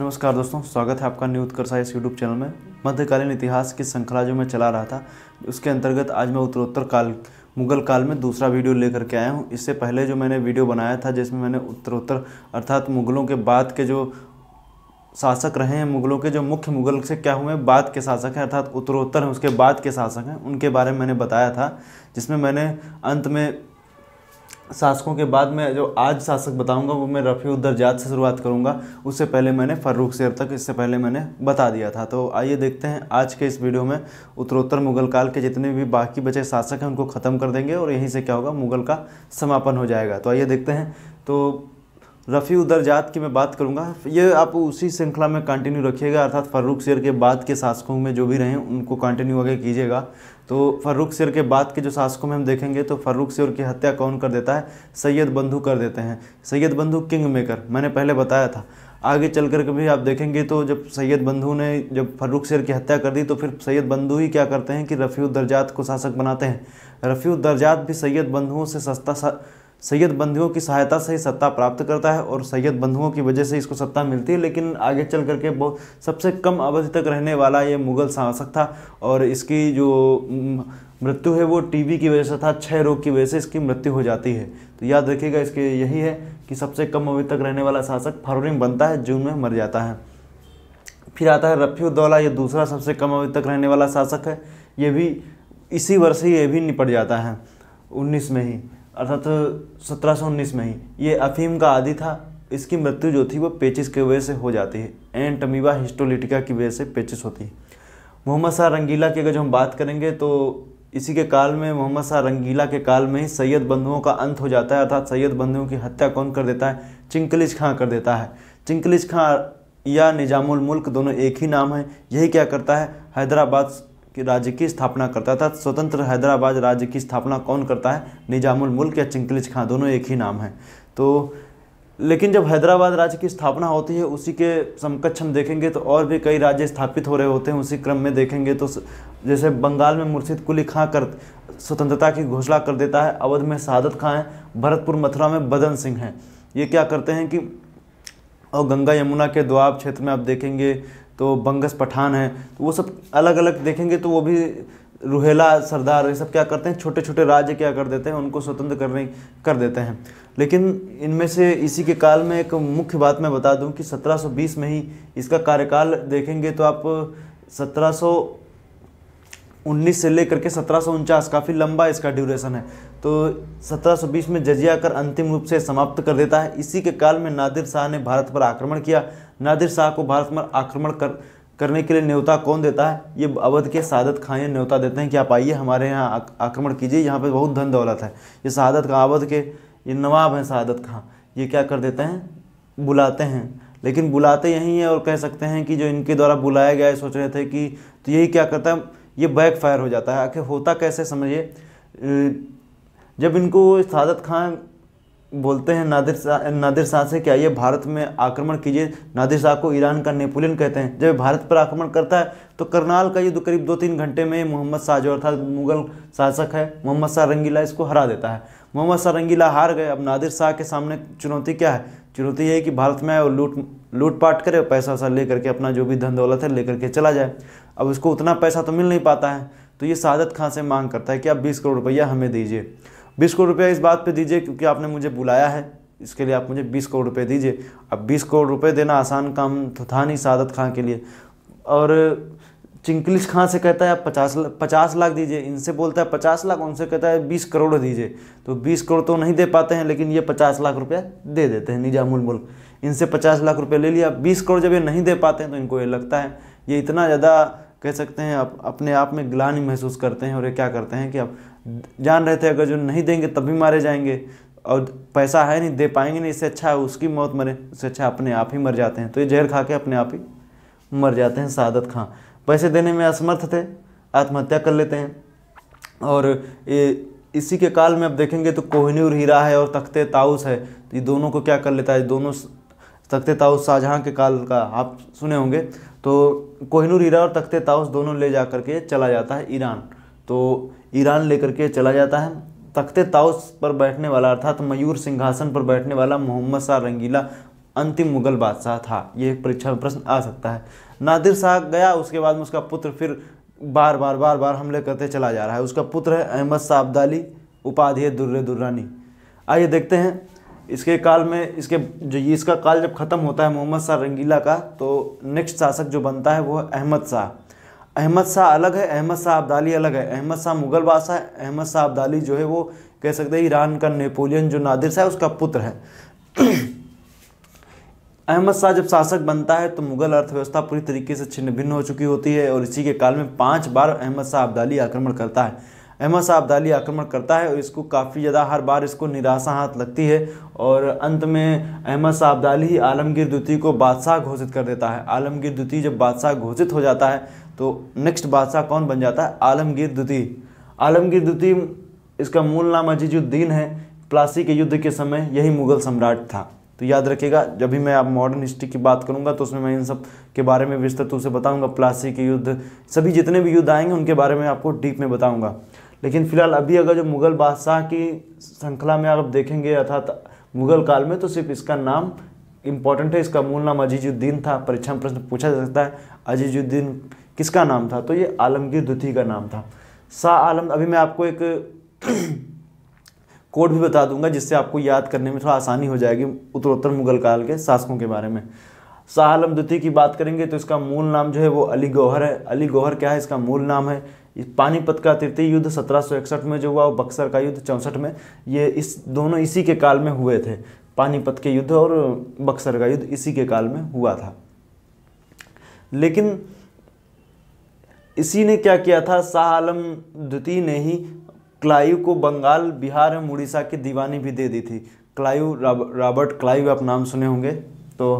नमस्कार दोस्तों स्वागत है आपका न्यू उत्कर्षा इस यूट्यूब चैनल में मध्यकालीन इतिहास की श्रृंखला जो मैं चला रहा था उसके अंतर्गत आज मैं उत्तरोत्तर काल मुगल काल में दूसरा वीडियो लेकर के आया हूँ इससे पहले जो मैंने वीडियो बनाया था जिसमें मैंने उत्तरोत्तर अर्थात मुगलों के बाद के जो शासक रहे हैं मुगलों के जो मुख्य मुगल से क्या हुए हैं बाद के शासक हैं अर्थात उत्तरोत्तर हैं उसके बाद के शासक हैं उनके बारे में मैंने बताया था जिसमें मैंने अंत में शासकों के बाद मैं जो आज शासक बताऊंगा वो मैं रफ़ी जात से शुरुआत करूंगा उससे पहले मैंने फर्रुख से अब तक इससे पहले मैंने बता दिया था तो आइए देखते हैं आज के इस वीडियो में उत्तरोत्तर मुगल काल के जितने भी बाकी बचे शासक हैं उनको ख़त्म कर देंगे और यहीं से क्या होगा मुगल का समापन हो जाएगा तो आइए देखते हैं तो रफ़ी उदरजात की मैं बात करूंगा ये आप उसी श्रृंखला में कंटिन्यू रखिएगा अर्थात फ़र्रुख शेर के बाद के शासकों में जो भी रहें उनको कंटिन्यू आगे कीजिएगा तो फ़र्रुख शेर के बाद के जो शासकों में हम देखेंगे तो फ़र्रुख शेर की हत्या कौन कर देता है सैयद बंधु कर देते हैं सैयद बंधु किंग मेकर मैंने पहले बताया था आगे चल करके भी आप देखेंगे तो जब सैयद बंधु ने जब फर्रुख शेर की हत्या कर दी तो फिर सैयद बंधु ही क्या करते हैं कि रफ़ी उदरजात को शासक बनाते हैं रफ़ी उदरजात भी सैयद बंधुओं से सस्ता सैयद बंधुओं की सहायता से ही सत्ता प्राप्त करता है और सैयद बंधुओं की वजह से इसको सत्ता मिलती है लेकिन आगे चल करके बहुत सबसे कम अवधि तक रहने वाला ये मुग़ल शासक था और इसकी जो मृत्यु है वो टीबी की वजह से था छह रोग की वजह से इसकी मृत्यु हो जाती है तो याद रखिएगा इसके यही है कि सबसे कम अवधि तक रहने वाला शासक फरवरी में बनता है जून में मर जाता है फिर आता है उद्दौला ये दूसरा सबसे कम अवधि तक रहने वाला शासक है ये भी इसी वर्ष ही ये भी निपट जाता है उन्नीस में ही अर्थात सत्रह में ही ये अफीम का आदि था इसकी मृत्यु जो थी वो पेचिस की वजह से हो जाती है एंटमीबा हिस्टोलिटिका की वजह से पेचिस होती है मोहम्मद शाह रंगीला की अगर जो हम बात करेंगे तो इसी के काल में मोहम्मद शाह रंगीला के काल में ही सैयद बंधुओं का अंत हो जाता है अर्थात सैयद बंधुओं की हत्या कौन कर देता है चिंकलिज खां कर देता है चिंकलिज खां या निजामुल मुल्क दोनों एक ही नाम है यही क्या करता है हैदराबाद राज्य की स्थापना करता था स्वतंत्र हैदराबाद राज्य की स्थापना कौन करता है निजामुल मुल्क या चिंकलिज खां दोनों एक ही नाम है तो लेकिन जब हैदराबाद राज्य की स्थापना होती है उसी के समकक्ष हम देखेंगे तो और भी कई राज्य स्थापित हो रहे होते हैं उसी क्रम में देखेंगे तो जैसे बंगाल में मुर्शिद कुली खां कर स्वतंत्रता की घोषणा कर देता है अवध में सादत खां हैं भरतपुर मथुरा में बदन सिंह हैं ये क्या करते हैं कि और गंगा यमुना के द्वाब क्षेत्र में आप देखेंगे तो बंगस पठान है तो वो सब अलग अलग देखेंगे तो वो भी रुहेला सरदार ये सब क्या करते हैं छोटे छोटे राज्य क्या कर देते हैं उनको स्वतंत्र करने कर देते हैं लेकिन इनमें से इसी के काल में एक मुख्य बात मैं बता दूं कि 1720 में ही इसका कार्यकाल देखेंगे तो आप उन्नीस से लेकर के सत्रह काफ़ी लंबा इसका ड्यूरेशन है तो 1720 में जजिया कर अंतिम रूप से समाप्त कर देता है इसी के काल में नादिर शाह ने भारत पर आक्रमण किया नादिर शाह को भारत पर आक्रमण कर करने के लिए न्योता कौन देता है ये अवध के शहादत खां ये न्योता देते हैं कि आप आइए हमारे यहाँ आक्रमण कीजिए यहाँ पर बहुत धन दौलत है ये शहादत खां अवध के ये नवाब हैं शहादत खां ये क्या कर देते हैं बुलाते हैं लेकिन बुलाते यही हैं और कह सकते हैं कि जो इनके द्वारा बुलाया गया है सोच रहे थे कि तो यही क्या करता है ये बैक फायर हो जाता है आखिर होता कैसे समझिए जब इनको सादत खान बोलते हैं नादिर शाह नादिर शाह से कि आइए भारत में आक्रमण कीजिए नादिर शाह को ईरान का नेपोलियन कहते हैं जब भारत पर आक्रमण करता है तो करनाल का ये दो करीब दो तीन घंटे में मोहम्मद शाह जो अर्थात मुगल शासक है मोहम्मद शाह रंगीला इसको हरा देता है मोहम्मद शाह रंगीला हार गए अब नादिर शाह के सामने चुनौती क्या है चुनौती है कि भारत में आए और लूट लूटपाट करे पैसा वैसा ले करके अपना जो भी धन दौलत है ले करके चला जाए अब उसको उतना पैसा तो मिल नहीं पाता है तो ये सादत खां से मांग करता है कि आप बीस करोड़ रुपया हमें दीजिए बीस करोड़ रुपया इस बात पे दीजिए क्योंकि आपने मुझे बुलाया है इसके लिए आप मुझे बीस करोड़ रुपये दीजिए अब बीस करोड़ रुपये देना आसान काम तो था नहीं सादत खां के लिए और चिंकलिस खां से कहता है आप पचास पचास लाख दीजिए इनसे बोलता है पचास लाख उनसे कहता है बीस करोड़ दीजिए तो बीस करोड़ तो नहीं दे पाते हैं लेकिन ये पचास लाख रुपया दे देते हैं निजामुल मुल्क इनसे पचास लाख रुपये ले लिया बीस करोड़ जब ये नहीं दे पाते हैं तो इनको ये लगता है ये इतना ज़्यादा कह सकते हैं आप अपने आप में ग्लानी महसूस करते हैं और ये क्या करते हैं कि आप जान रहे थे अगर जो नहीं देंगे तब भी मारे जाएंगे और पैसा है नहीं दे पाएंगे नहीं इससे अच्छा है उसकी मौत मरे उससे अच्छा अपने आप ही मर जाते हैं तो ये जहर खा के अपने आप ही मर जाते हैं सादत खां पैसे देने में असमर्थ थे आत्महत्या कर लेते हैं और ये इसी के काल में अब देखेंगे तो कोहनूर हीरा है और तख्ते ताउस है तो ये दोनों को क्या कर लेता है दोनों तख्ते ताउस शाहजहाँ के काल का आप सुने होंगे तो कोहनूर हीरा और तख्ते ताउस दोनों ले जा कर के चला जाता है ईरान तो ईरान लेकर के चला जाता है तख्ते ताउस पर बैठने वाला अर्थात मयूर सिंहासन पर बैठने वाला मोहम्मद शाह रंगीला अंतिम मुगल बादशाह था ये परीक्षा में प्रश्न आ सकता है नादिर शाह गया उसके बाद में उसका पुत्र फिर बार बार बार बार हमले करते चला जा रहा है उसका पुत्र है अहमद शाह अब्दाली उपाधि है दुर्र दुर्रानी आइए देखते हैं इसके काल में इसके जो ये इसका काल जब ख़त्म होता है मोहम्मद शाह रंगीला का तो नेक्स्ट शासक जो बनता है वो है अहमद शाह अहमद शाह अलग है अहमद शाह अब्दाली अलग है अहमद शाह मुगल बादशाह है अहमद शाह अब्दाली जो है वो कह सकते हैं ईरान का नेपोलियन जो नादिर शाह है उसका पुत्र है अहमद शाह जब शासक बनता है तो मुगल अर्थव्यवस्था पूरी तरीके से छिन्न भिन्न हो चुकी होती है और इसी के काल में पाँच बार अहमद शाह अब्दाली आक्रमण करता है अहमद शाह अब्दाली आक्रमण करता है और इसको काफ़ी ज़्यादा हर बार इसको निराशा हाथ लगती है और अंत में अहमद शाह अब्दाली ही आलमगीर द्वितीय को बादशाह घोषित कर देता है आलमगीर द्वितीय जब बादशाह घोषित हो जाता है तो नेक्स्ट बादशाह कौन बन जाता है आलमगीर द्वितीय आलमगीर द्वितीय इसका मूल नाम अजीजुद्दीन है प्लासी के युद्ध के समय यही मुगल सम्राट था तो याद रखिएगा जब भी मैं आप मॉडर्न हिस्ट्री की बात करूंगा तो उसमें मैं इन सब के बारे में विस्तृत रूप से बताऊंगा प्लासी के युद्ध सभी जितने भी युद्ध आएंगे उनके बारे में आपको डीप में बताऊंगा लेकिन फिलहाल अभी अगर जो मुग़ल बादशाह की श्रृंखला में आप देखेंगे अर्थात मुग़ल काल में तो सिर्फ इसका नाम इम्पॉर्टेंट है इसका मूल नाम अजीजुद्दीन था परीक्षा में प्रश्न पूछा जा सकता है अजीजुद्दीन किसका नाम था तो ये आलमगीर द्वितीय का नाम था शाह आलम अभी मैं आपको एक कोड भी बता दूंगा जिससे आपको याद करने में थोड़ा आसानी हो जाएगी उत्तरोत्तर मुगल काल के शासकों के बारे में शाह आलम द्वितीय की बात करेंगे तो इसका मूल नाम जो है वो अली गौहर है अली गौहर क्या है इसका मूल नाम है पानीपत का तृतीय युद्ध 1761 में जो हुआ और बक्सर का युद्ध चौंसठ में ये इस दोनों इसी के काल में हुए थे पानीपत के युद्ध और बक्सर का युद्ध इसी के काल में हुआ था लेकिन इसी ने क्या किया था शाह आलम द्वितीय ने ही क्लाइव को बंगाल बिहार एवं उड़ीसा की दीवानी भी दे दी थी क्लाइव राब, रॉबर्ट क्लाइव आप नाम सुने होंगे तो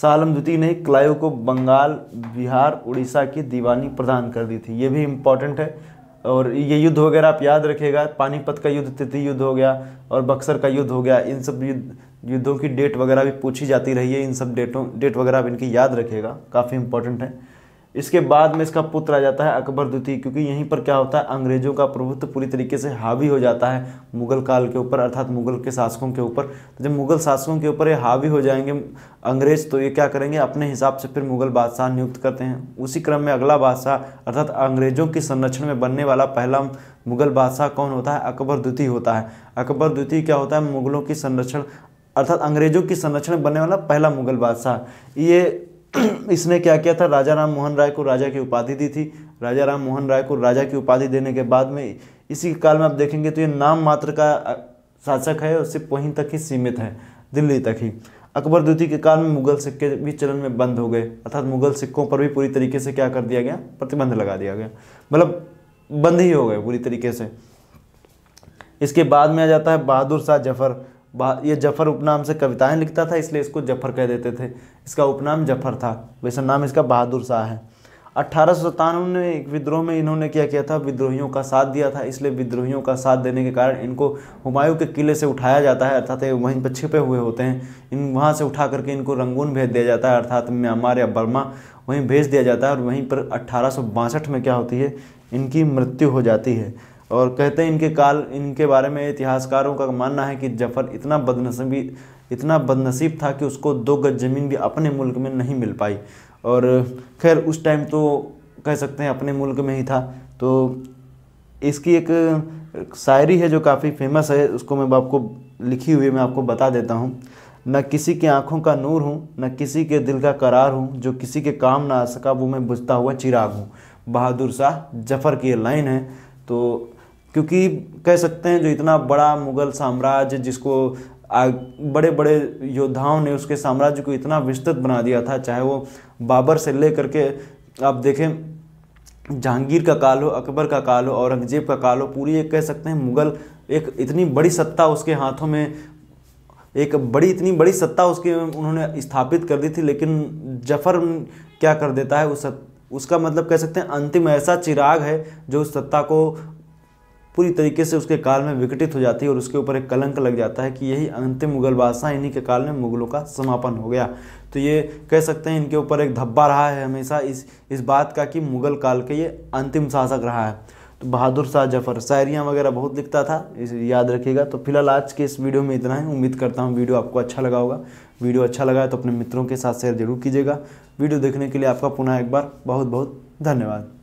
शाहआलम द्वितीय ने क्लाइव को बंगाल बिहार उड़ीसा की दीवानी प्रदान कर दी थी ये भी इम्पॉर्टेंट है और ये युद्ध वगैरह आप याद रखेगा पानीपत का युद्ध तृतीय युद्ध हो गया और बक्सर का युद्ध हो गया इन सब युद्ध युद्धों की डेट वगैरह भी पूछी जाती रही है इन सब डेटों डेट वगैरह आप इनकी याद रखेगा काफ़ी इंपॉर्टेंट है इसके बाद में इसका पुत्र आ जाता है अकबर द्वितीय क्योंकि यहीं पर क्या होता है अंग्रेजों का प्रभुत्व पूरी तरीके से हावी हो जाता है मुगल काल के ऊपर अर्थात मुगल के शासकों के ऊपर तो जब मुगल शासकों के ऊपर ये हावी हो जाएंगे अंग्रेज तो ये क्या करेंगे अपने हिसाब से फिर मुगल बादशाह नियुक्त करते हैं उसी क्रम में अगला बादशाह अर्थात अंग्रेजों के संरक्षण में बनने वाला पहला मुगल बादशाह कौन होता है अकबर द्वितीय होता है अकबर द्वितीय क्या होता है मुगलों की संरक्षण अर्थात अंग्रेजों की संरक्षण बनने वाला पहला मुगल बादशाह ये इसने क्या किया था राजा राम मोहन राय को राजा की उपाधि दी थी राजा राम मोहन राय को राजा की उपाधि देने के बाद में इसी काल में आप देखेंगे तो ये नाम मात्र का शासक है और सिर्फ वहीं तक ही सीमित है दिल्ली तक ही अकबर द्वितीय के काल में मुगल सिक्के भी चलन में बंद हो गए अर्थात मुगल सिक्कों पर भी पूरी तरीके से क्या कर दिया गया प्रतिबंध लगा दिया गया मतलब बंद ही हो गए पूरी तरीके से इसके बाद में आ जाता है बहादुर शाह जफर ये जफर उपनाम से कविताएं लिखता था इसलिए इसको जफर कह देते थे इसका उपनाम जफर था वैसे नाम इसका बहादुर शाह है अट्ठारह सौ सत्तानवे में एक विद्रोह में इन्होंने क्या किया था विद्रोहियों का साथ दिया था इसलिए विद्रोहियों का साथ देने के कारण इनको हुमायूं के किले से उठाया जाता है अर्थात वहीं पर छिपे हुए होते हैं इन वहाँ से उठा करके इनको रंगून भेज दिया जाता है अर्थात म्यांमार या बर्मा वहीं भेज दिया जाता है और वहीं पर अट्ठारह में क्या होती है इनकी मृत्यु हो जाती है और कहते हैं इनके काल इनके बारे में इतिहासकारों का मानना है कि जफर इतना बदनसीबी इतना बदनसीब था कि उसको दो गज ज़मीन भी अपने मुल्क में नहीं मिल पाई और खैर उस टाइम तो कह सकते हैं अपने मुल्क में ही था तो इसकी एक शायरी है जो काफ़ी फेमस है उसको मैं आपको लिखी हुई मैं आपको बता देता हूँ न किसी के आँखों का नूर हूँ न किसी के दिल का करार हूँ जो किसी के काम ना आ सका वो मैं बुझता हुआ चिराग हूँ बहादुर शाह जफ़र की लाइन है तो क्योंकि कह सकते हैं जो इतना बड़ा मुगल साम्राज्य जिसको बड़े बड़े योद्धाओं ने उसके साम्राज्य को इतना विस्तृत बना दिया था चाहे वो बाबर से ले करके आप देखें जहांगीर का काल हो अकबर का काल हो औरंगजेब का काल हो पूरी एक कह सकते हैं मुगल एक इतनी बड़ी सत्ता उसके हाथों में एक बड़ी इतनी बड़ी सत्ता उसके उन्होंने स्थापित कर दी थी लेकिन जफर क्या कर देता है उस उसका मतलब कह सकते हैं अंतिम ऐसा चिराग है जो उस सत्ता को पूरी तरीके से उसके काल में विकटित हो जाती है और उसके ऊपर एक कलंक लग जाता है कि यही अंतिम मुगल बादशाह इन्हीं के काल में मुगलों का समापन हो गया तो ये कह सकते हैं इनके ऊपर एक धब्बा रहा है हमेशा इस इस बात का कि मुगल काल के ये अंतिम शासक रहा है तो बहादुर शाह जफर शायरियाँ वगैरह बहुत लिखता था इस याद रखिएगा तो फिलहाल आज के इस वीडियो में इतना ही उम्मीद करता हूँ वीडियो आपको अच्छा लगा होगा वीडियो अच्छा लगा है तो अपने मित्रों के साथ शेयर जरूर कीजिएगा वीडियो देखने के लिए आपका पुनः एक बार बहुत बहुत धन्यवाद